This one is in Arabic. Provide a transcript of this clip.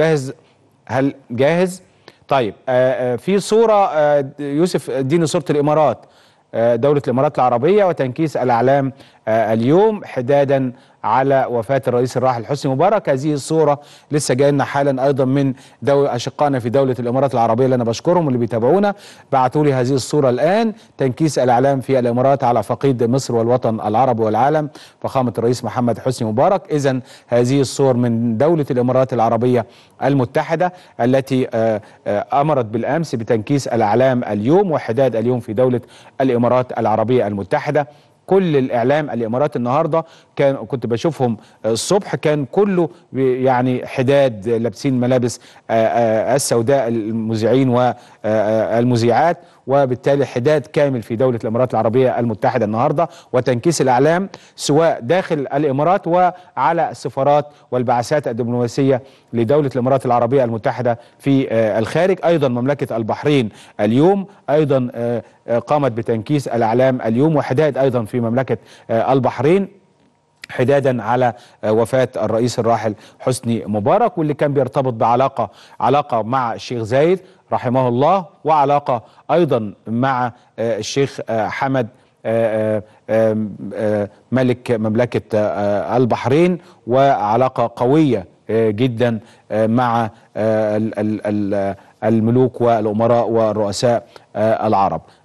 جاهز هل جاهز طيب آه، آه، في صورة آه، يوسف اديني صورة الإمارات دولة الإمارات العربية وتنكيس الأعلام اليوم حدادا على وفاة الرئيس الراحل حسني مبارك هذه الصورة لسه جاي لنا حالا أيضا من دو... أشقائنا في دولة الإمارات العربية اللي أنا بشكرهم واللي بيتابعونا بعتوا لي هذه الصورة الآن تنكيس الإعلام في الإمارات على فقيد مصر والوطن العربي والعالم فخامة الرئيس محمد حسني مبارك إذا هذه الصور من دولة الإمارات العربية المتحدة التي آه، آه، أمرت بالأمس بتنكيس الأعلام اليوم وحداد اليوم في دولة الإمارات العربية المتحدة كل الاعلام الامارات النهارده كان كنت بشوفهم آه، الصبح كان كله يعني حداد لابسين ملابس آه، آه، السوداء المذيعين والمذيعات وبالتالي حداد كامل في دولة الإمارات العربية المتحدة النهاردة وتنكيس الأعلام سواء داخل الإمارات وعلى السفارات والبعثات الدبلوماسية لدولة الإمارات العربية المتحدة في الخارج أيضا مملكة البحرين اليوم أيضا قامت بتنكيس الأعلام اليوم وحداد أيضا في في مملكة آه، البحرين حدادا على آه، وفاة الرئيس الراحل حسني مبارك واللي كان بيرتبط بعلاقة علاقة مع الشيخ زايد رحمه الله وعلاقة أيضا مع آه، الشيخ حمد ملك مملكة البحرين وعلاقة قوية جدا مع الملوك والأمراء والرؤساء العرب